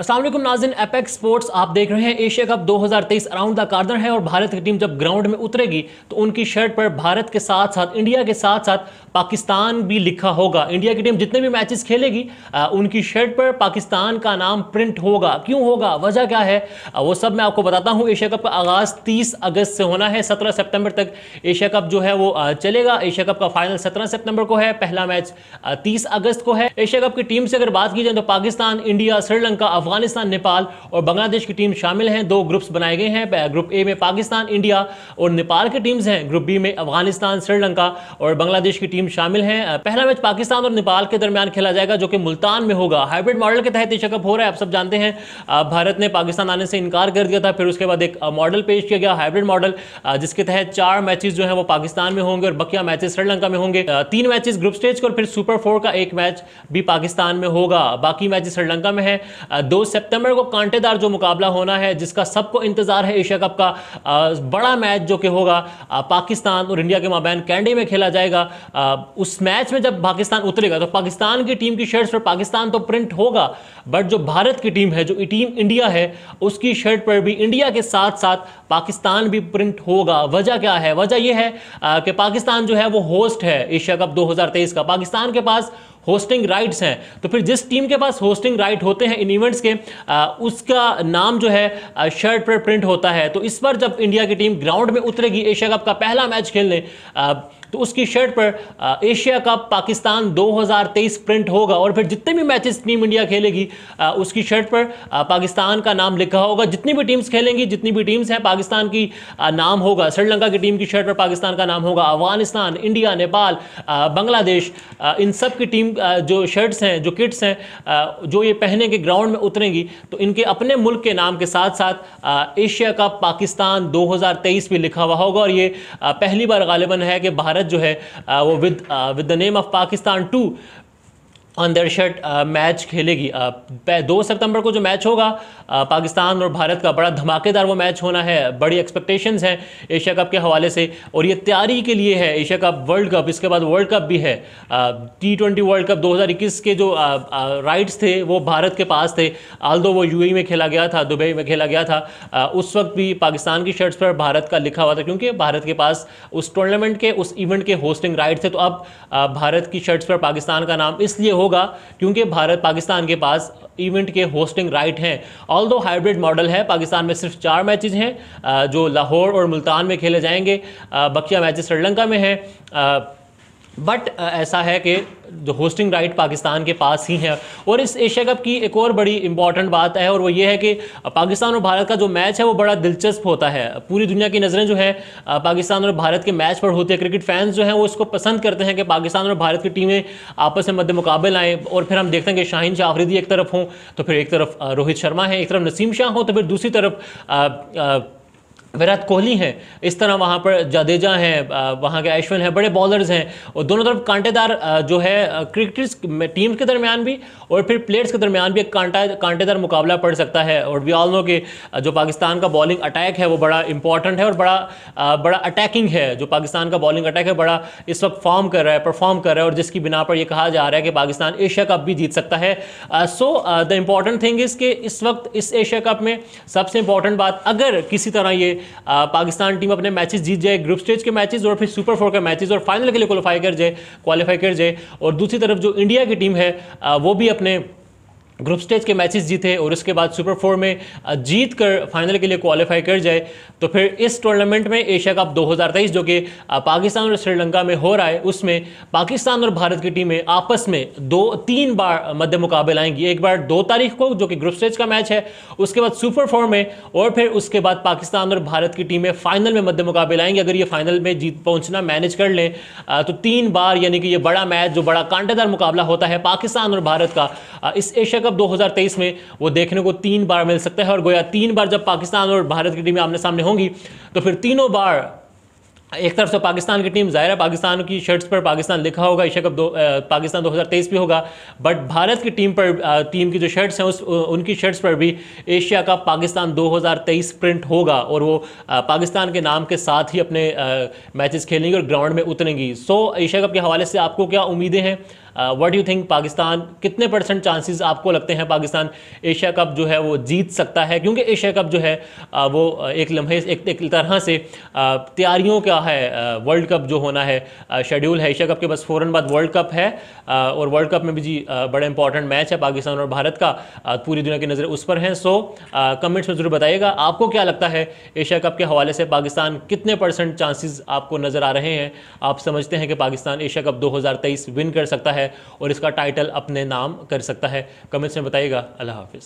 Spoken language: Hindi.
असलम नाजिन एपेक्स स्पोर्ट्स आप देख रहे हैं Asia Cup 2023 around the corner है और भारत की टीम जब ग्राउंड में उतरेगी तो उनकी शर्ट पर भारत के साथ साथ इंडिया के साथ साथ पाकिस्तान भी लिखा होगा इंडिया की टीम जितने भी मैचेस खेलेगी आ, उनकी शर्ट पर पाकिस्तान का नाम प्रिंट होगा क्यों होगा वजह क्या है आ, वो सब मैं आपको बताता हूँ एशिया कप का आगाज़ तीस अगस्त से होना है सत्रह सेप्टेम्बर तक एशिया कप जो है वो चलेगा एशिया कप का फाइनल सत्रह सेप्टेम्बर को है पहला मैच तीस अगस्त को है एशिया कप की टीम से अगर बात की जाए तो पाकिस्तान इंडिया श्रीलंका अफगानिस्तान नेपाल और बांग्लादेश की टीम शामिल हैं दो ग्रुप्स बनाए गए हैं ग्रुप ए में पाकिस्तान इंडिया और नेपाल की टीम्स हैं ग्रुप बी में अफगानिस्तान श्रीलंका और बांग्लादेश की टीम शामिल हैं पहला मैच पाकिस्तान और नेपाल के दरमियान खेला जाएगा जो कि मुल्तान में होगा हाइब्रिड मॉडल के तहत ये चेकअप हो रहा है आप सब जानते हैं भारत ने पाकिस्तान आने से इनकार कर दिया था फिर उसके बाद एक मॉडल पेश किया गया हाइब्रिड मॉडल जिसके तहत चार मैचेस जो हैं वो पाकिस्तान में होंगे और बकिया मैचेस श्रीलंका में होंगे तीन मैचेस ग्रुप स्टेज के और फिर सुपर फोर का एक मैच भी पाकिस्तान में होगा बाकी मैचेस श्रीलंका में है दो सितंबर को कांटेदार जो मुकाबला होना है जिसका सबको इंतजार है एशिया कप का बड़ा मैच जो कि होगा पाकिस्तान और इंडिया के माबैन कैंडी में खेला जाएगा उस मैच में जब पाकिस्तान उतरेगा तो पाकिस्तान की टीम की शर्ट पर पाकिस्तान तो प्रिंट होगा बट जो भारत की टीम है जो टीम इंडिया है उसकी शर्ट पर भी इंडिया के साथ साथ पाकिस्तान भी प्रिंट होगा वजह क्या है वजह यह है कि पाकिस्तान जो है वो होस्ट है एशिया कप 2023 का पाकिस्तान के पास होस्टिंग राइट्स हैं तो फिर जिस टीम के पास होस्टिंग राइट होते हैं इन इवेंट्स के आ, उसका नाम जो है शर्ट पर प्रिंट होता है तो इस बार जब इंडिया की टीम ग्राउंड में उतरेगी एशिया कप का पहला मैच खेलने तो उसकी शर्ट पर एशिया कप पाकिस्तान 2023 प्रिंट होगा और फिर जितने भी मैचेस टीम इंडिया खेलेगी उसकी शर्ट पर पाकिस्तान का नाम लिखा होगा जितनी भी टीम्स खेलेंगी जितनी भी टीम्स हैं पाकिस्तान की नाम होगा श्रीलंका की टीम की शर्ट पर पाकिस्तान का नाम होगा अफगानिस्तान इंडिया नेपाल बांग्लादेश इन सब की टीम जो शर्ट्स हैं जो किट्स हैं जो ये पहने के ग्राउंड में उतरेंगी तो इनके अपने मुल्क के नाम के साथ साथ एशिया कप पाकिस्तान 2023 भी लिखा हुआ होगा और ये पहली बार गालिबन है कि भारत भारत जो है वो with with the name of Pakistan two अंदरशट मैच खेलेगी दो सितंबर को जो मैच होगा पाकिस्तान और भारत का बड़ा धमाकेदार वो मैच होना है बड़ी एक्सपेक्टेशंस हैं एशिया कप के हवाले से और ये तैयारी के लिए है एशिया कप वर्ल्ड कप इसके बाद वर्ल्ड कप भी है टी ट्वेंटी वर्ल्ड कप 2021 के जो आ, आ, राइट्स थे वो भारत के पास थे आल दो वो यू e में खेला गया था दुबई में खेला गया था आ, उस वक्त भी पाकिस्तान की शर्ट्स पर भारत का लिखा हुआ था क्योंकि भारत के पास उस टूर्नामेंट के उस इवेंट के होस्टिंग राइट थे तो अब भारत की शर्ट्स पर पाकिस्तान का नाम इसलिए हो होगा क्योंकि भारत पाकिस्तान के पास इवेंट के होस्टिंग राइट हैं ऑल दो हाइब्रिड मॉडल है पाकिस्तान में सिर्फ चार मैचेज हैं जो लाहौर और मुल्तान में खेले जाएंगे बकिया मैचेस श्रीलंका में हैं बट uh, ऐसा है कि जो होस्टिंग राइट पाकिस्तान के पास ही है और इस एशिया कप की एक और बड़ी इंपॉर्टेंट बात है और वो ये है कि uh, पाकिस्तान और भारत का जो मैच है वो बड़ा दिलचस्प होता है uh, पूरी दुनिया की नज़रें जो है पाकिस्तान और भारत के मैच पर होती है क्रिकेट फैंस जो हैं वो इसको पसंद करते हैं कि पाकिस्तान और भारत की टीमें आपस में मद्द मुकाबल आएँ और फिर हम देखते हैं कि शाहिन शाह आफरीदी एक तरफ हों तो फिर एक तरफ रोहित शर्मा है एक तरफ नसीम शाह हों तो फिर दूसरी तरफ विराट कोहली हैं इस तरह वहाँ पर जडेजा हैं वहाँ के अश्विन हैं बड़े बॉलर्स हैं और दोनों तरफ कांटेदार जो है क्रिकेटर्स टीम्स के दरमियान भी और फिर प्लेयर्स के दरमियान भी एक कांटा कांटेदार मुकाबला पड़ सकता है और वी ऑल नो के जो पाकिस्तान का बॉलिंग अटैक है वो बड़ा इंपॉर्टेंट है और बड़ा बड़ा अटैकिंग है जो पाकिस्तान का बॉलिंग अटैक है बड़ा इस वक्त फॉर्म कर रहा है परफॉर्म कर रहा है और जिसकी बिना पर यह कहा जा रहा है कि पाकिस्तान एशिया कप भी जीत सकता है so the important thing is कि इस वक्त इस एशिया कप में सबसे इंपॉर्टेंट बात अगर किसी तरह ये पाकिस्तान टीम अपने मैचेस जीत जाए ग्रुप स्टेज के मैचेस और फिर सुपर फोर के मैचेस और फाइनल के लिए क्वालिफाई कर जाए क्वालिफाई कर जाए और दूसरी तरफ जो इंडिया की टीम है वो भी अपने ग्रुप स्टेज के मैचेस जीते और उसके बाद सुपर फोर में जीत कर फाइनल के लिए क्वालिफाई कर जाए तो फिर इस टूर्नामेंट में एशिया कप 2023 जो कि पाकिस्तान और श्रीलंका में हो रहा है उसमें पाकिस्तान और भारत की टीमें आपस में दो तीन बार मध्य मुकाबले आएंगी एक बार दो तारीख को जो कि ग्रुप स्टेज का मैच है उसके बाद सुपर फोर में और फिर उसके बाद पाकिस्तान और भारत की टीमें फाइनल में मध्य मुकाबले आएंगी अगर ये फाइनल में जीत पहुँचना मैनेज कर लें तो तीन बार यानी कि ये बड़ा मैच जो बड़ा कांटेदार मुकाबला होता है पाकिस्तान और भारत का इस एशिया कप 2023 में वो देखने को तीन बार मिल सकता है और गोया तीन बार जब पाकिस्तान और भारत की टीम आमने सामने होंगी तो फिर तीनों बार एक तरफ से पाकिस्तान की टीम ज़ाहिर है पाकिस्तान की शर्ट्स पर पाकिस्तान लिखा होगा एशिया कप दो आ, पाकिस्तान 2023 भी होगा बट भारत की टीम पर आ, टीम की जो शर्ट्स हैं उस उनकी शर्ट्स पर भी एशिया कप पाकिस्तान 2023 प्रिंट होगा और वो आ, पाकिस्तान के नाम के साथ ही अपने मैचेस खेलेंगी और ग्राउंड में उतरेंगी सो एशिया कप के हवाले से आपको क्या उम्मीदें हैं व्हाट डू थिंक पाकिस्तान कितने परसेंट चांसेस आपको लगते हैं पाकिस्तान एशिया कप जो है वो जीत सकता है क्योंकि एशिया कप जो है uh, वो uh, एक लम्हे एक, एक तरह से uh, तैयारियों का है वर्ल्ड कप जो होना है शेड्यूल है एशिया कप के बस फ़ौरन बाद वर्ल्ड कप है और वर्ल्ड कप में भी जी बड़ा इंपॉर्टेंट मैच है पाकिस्तान और भारत का पूरी दुनिया की नज़र उस पर है सो कमेंट्स में ज़रूर बताइएगा आपको क्या लगता है एशिया कप के हवाले से पाकिस्तान कितने परसेंट चांसेस आपको नज़र आ रहे हैं आप समझते हैं कि पाकिस्तान एशिया कप 2023 विन कर सकता है है और इसका टाइटल अपने नाम कर सकता है कमेंट्स में बताइएगा अल्लाह हाफिज़